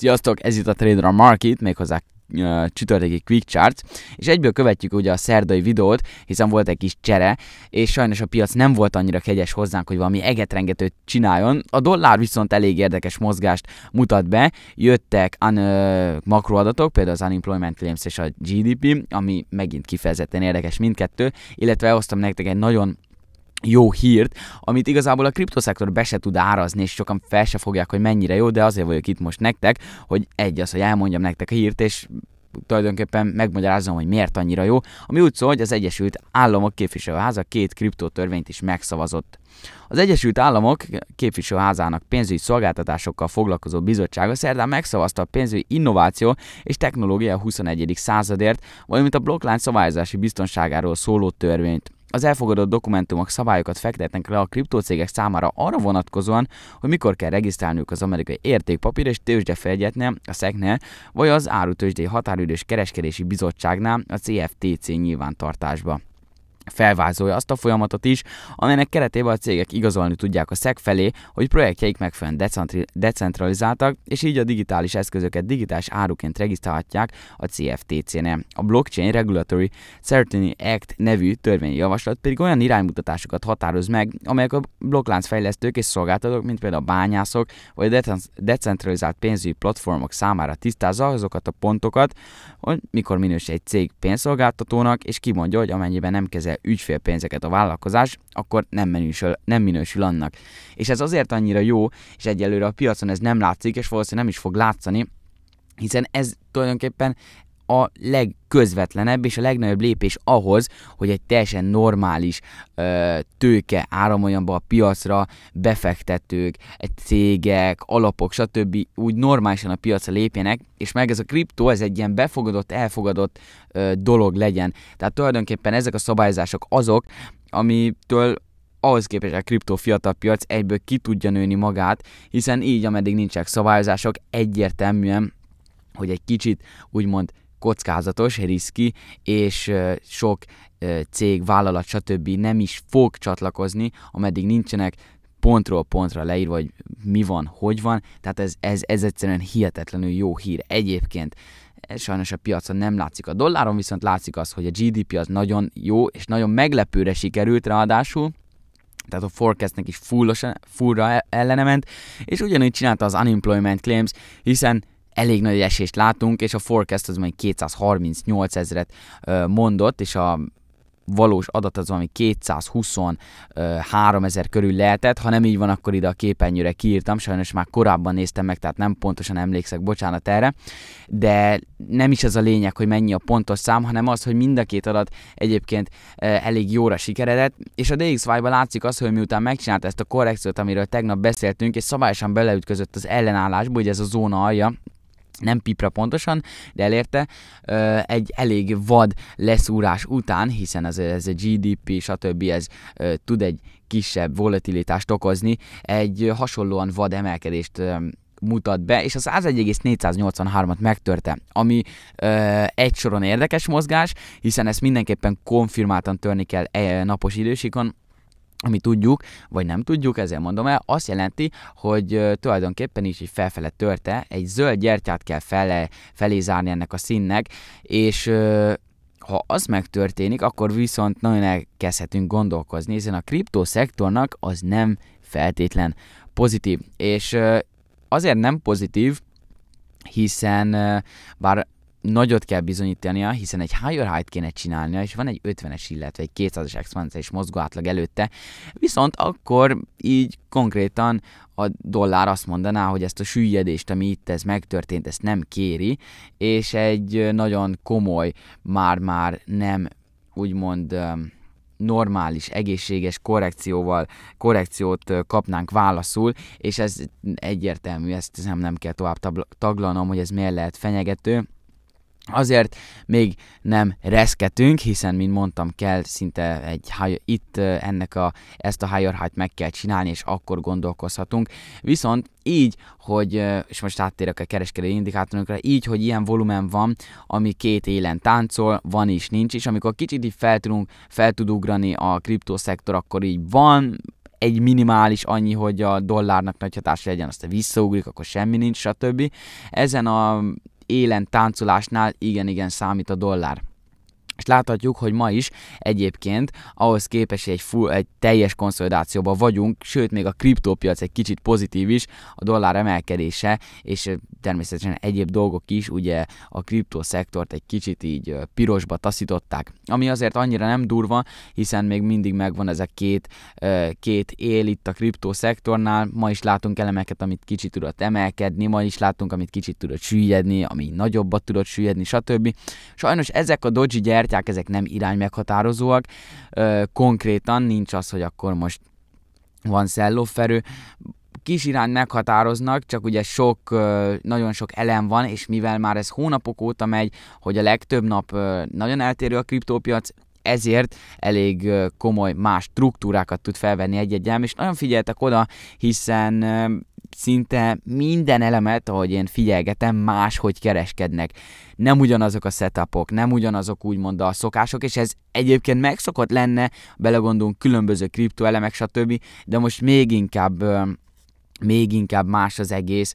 Sziasztok, ez itt a Trader a Market, méghozzá csütörtéki csütörtöki Quick chart, és egyből követjük ugye a szerdai videót, hiszen volt egy kis csere, és sajnos a piac nem volt annyira kegyes hozzánk, hogy valami egetrengetőt csináljon. A dollár viszont elég érdekes mozgást mutat be, jöttek an, uh, makroadatok, például az Unemployment Claims és a GDP, ami megint kifejezetten érdekes mindkettő, illetve elhoztam nektek egy nagyon jó hírt, amit igazából a kriptoszektor be se tud árazni, és sokan fel se fogják, hogy mennyire jó, de azért vagyok itt most nektek, hogy egy az, hogy elmondjam nektek a hírt, és tulajdonképpen megmagyarázom, hogy miért annyira jó, ami úgy szól, hogy az Egyesült Államok képviselőháza két kriptotörvényt is megszavazott. Az Egyesült Államok képviselőházának pénzügyi szolgáltatásokkal foglalkozó bizottsága szerdán megszavazta a pénzügyi innováció és technológia 21. századért, valamint a blokklánc szabályozási biztonságáról szóló törvényt. Az elfogadott dokumentumok szabályokat fektetnek le a kriptócégek számára arra vonatkozóan, hogy mikor kell regisztrálniuk az amerikai értékpapír és tőzsdefegyetnél, a SEC-nél, vagy az árutőzsdei határidős kereskedési bizottságnál, a CFTC nyilvántartásba felvázolja azt a folyamatot is, amelynek keretében a cégek igazolni tudják a SZEG felé, hogy projektjeik megfelelően decentralizáltak, és így a digitális eszközöket digitális áruként regisztrálhatják a CFTC-nél. A Blockchain Regulatory Certainty Act nevű javaslat pedig olyan iránymutatásokat határoz meg, amelyek a blokklánc fejlesztők és szolgáltatók, mint például a bányászok vagy a decentralizált pénzügyi platformok számára tisztázza azokat a pontokat, hogy mikor minősít egy cég pénzszolgáltatónak, és kimondja, hogy amennyiben nem kezel ügyfélpénzeket a vállalkozás, akkor nem, menősül, nem minősül annak. És ez azért annyira jó, és egyelőre a piacon ez nem látszik, és valószínűleg nem is fog látszani, hiszen ez tulajdonképpen a legközvetlenebb és a legnagyobb lépés ahhoz, hogy egy teljesen normális ö, tőke áramoljon be a piacra, befektetők, cégek, alapok, stb. úgy normálisan a piacra lépjenek, és meg ez a kriptó, ez egy ilyen befogadott, elfogadott ö, dolog legyen. Tehát tulajdonképpen ezek a szabályozások azok, amitől ahhoz képest a kriptó fiatal piac egyből ki tudja nőni magát, hiszen így, ameddig nincsenek szabályozások, egyértelműen hogy egy kicsit úgymond kockázatos, riszki, és sok cég, vállalat, stb. nem is fog csatlakozni, ameddig nincsenek pontról pontra leírva, hogy mi van, hogy van, tehát ez, ez, ez egyszerűen hihetetlenül jó hír. Egyébként eh, sajnos a piacon nem látszik a dolláron, viszont látszik az, hogy a GDP az nagyon jó, és nagyon meglepőre sikerült ráadásul, tehát a forecastnek is fullos, fullra e-, ellene ment, és ugyanúgy csinálta az unemployment claims, hiszen elég nagy esést látunk, és a forecast az majd 238 ezeret mondott, és a valós adat az ami 223 ezer körül lehetett, ha nem így van, akkor ide a képernyőre kiírtam, sajnos már korábban néztem meg, tehát nem pontosan emlékszek, bocsánat erre, de nem is ez a lényeg, hogy mennyi a pontos szám, hanem az, hogy mind a két adat egyébként elég jóra sikeredett, és a DXY-ban látszik az, hogy miután megcsinált ezt a korrekciót, amiről tegnap beszéltünk, és szabályosan beleütközött az ellenállásba, hogy ez a zóna alja, nem pipra pontosan, de elérte egy elég vad leszúrás után, hiszen ez, ez a GDP, stb. ez tud egy kisebb volatilitást okozni, egy hasonlóan vad emelkedést mutat be, és az 101,483-at megtörte, ami ö, egy soron érdekes mozgás, hiszen ezt mindenképpen konfirmáltan törni kell e, napos idősikon, ami tudjuk, vagy nem tudjuk, ezért mondom el, azt jelenti, hogy tulajdonképpen is egy felfele törte, egy zöld gyertyát kell fele, felé zárni ennek a színnek, és ha az megtörténik, akkor viszont nagyon elkezdhetünk gondolkozni, hiszen a kriptoszektornak az nem feltétlen pozitív. És azért nem pozitív, hiszen bár nagyot kell bizonyítania, hiszen egy higher height kéne csinálnia, és van egy 50-es, illetve egy 200-es exponenciális mozgó átlag előtte, viszont akkor így konkrétan a dollár azt mondaná, hogy ezt a süllyedést, ami itt ez megtörtént, ezt nem kéri, és egy nagyon komoly, már-már nem úgymond normális, egészséges korrekcióval, korrekciót kapnánk válaszul, és ez egyértelmű, ezt nem, nem kell tovább taglanom, hogy ez miért lehet fenyegető. Azért még nem reszketünk, hiszen, mint mondtam, kell szinte egy itt ennek a, ezt a higher height meg kell csinálni, és akkor gondolkozhatunk. Viszont így, hogy, és most áttérek a kereskedő indikátorokra, így, hogy ilyen volumen van, ami két élen táncol, van is, nincs is, amikor kicsit így fel, tudunk, fel tud ugrani a kriptoszektor, akkor így van, egy minimális annyi, hogy a dollárnak nagy hatása legyen, aztán visszaugrik, akkor semmi nincs, stb. Ezen a élen táncolásnál igen-igen számít a dollár. És láthatjuk, hogy ma is egyébként ahhoz képest egy, full, egy teljes konszolidációban vagyunk, sőt még a kriptópiac egy kicsit pozitív is, a dollár emelkedése, és természetesen egyéb dolgok is, ugye a kriptószektort egy kicsit így pirosba taszították. Ami azért annyira nem durva, hiszen még mindig megvan ez a két, két él itt a kriptószektornál, ma is látunk elemeket, amit kicsit tudott emelkedni, ma is látunk, amit kicsit tudott süllyedni, ami nagyobbat tudott süllyedni, stb. Sajnos ezek a dodgy gyert tartják, ezek nem irány meghatározóak. Konkrétan nincs az, hogy akkor most van szellóferő, kis irány meghatároznak, csak ugye sok, nagyon sok elem van, és mivel már ez hónapok óta megy, hogy a legtöbb nap nagyon eltérő a kriptópiac, ezért elég komoly más struktúrákat tud felvenni egy-egy és nagyon figyeltek oda, hiszen szinte minden elemet, ahogy én figyelgetem, máshogy kereskednek. Nem ugyanazok a setupok, nem ugyanazok úgymond a szokások, és ez egyébként megszokott lenne, belegondolunk különböző kriptoelemek, stb., de most még inkább még inkább más az egész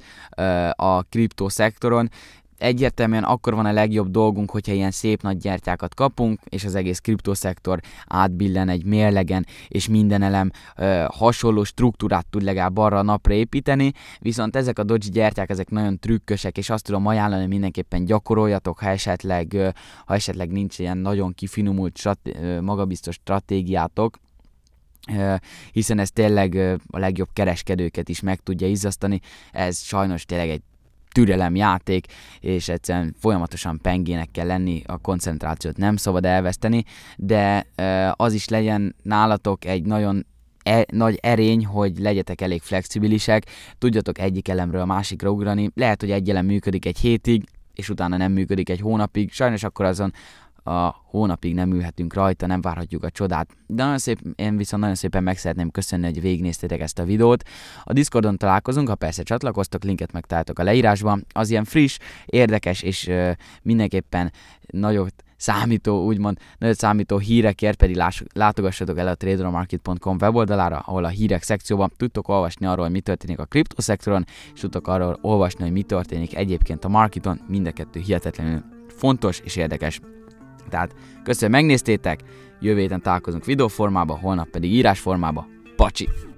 a kriptoszektoron, egyértelműen akkor van a legjobb dolgunk, hogyha ilyen szép nagy gyertyákat kapunk, és az egész kriptoszektor átbillen egy mérlegen, és minden elem ö, hasonló struktúrát tud legalább arra a napra építeni, viszont ezek a Dodge gyertyák, ezek nagyon trükkösek, és azt tudom ajánlani, hogy mindenképpen gyakoroljatok, ha esetleg, ö, ha esetleg nincs ilyen nagyon kifinomult, strat- ö, magabiztos stratégiátok, hiszen ez tényleg a legjobb kereskedőket is meg tudja izzasztani, ez sajnos tényleg egy türelemjáték, és egyszerűen folyamatosan pengének kell lenni, a koncentrációt nem szabad elveszteni, de az is legyen nálatok egy nagyon e, nagy erény, hogy legyetek elég flexibilisek, tudjatok egyik elemről a másikra ugrani, lehet, hogy egy elem működik egy hétig, és utána nem működik egy hónapig, sajnos akkor azon a hónapig nem ülhetünk rajta, nem várhatjuk a csodát. De nagyon szép, én viszont nagyon szépen meg szeretném köszönni, hogy végignéztétek ezt a videót. A Discordon találkozunk, ha persze csatlakoztok, linket megtaláltok a leírásban. Az ilyen friss, érdekes és ö, mindenképpen nagyot számító, úgymond nagyot számító hírekért pedig látogassatok el a tradermarket.com weboldalára, ahol a hírek szekcióban tudtok olvasni arról, mi történik a kriptoszektoron, és tudtok arról olvasni, hogy mi történik egyébként a marketon, mind a kettő hihetetlenül fontos és érdekes. Tehát köszönöm, megnéztétek, jövő héten találkozunk videóformába, holnap pedig írásformába. Pacsi!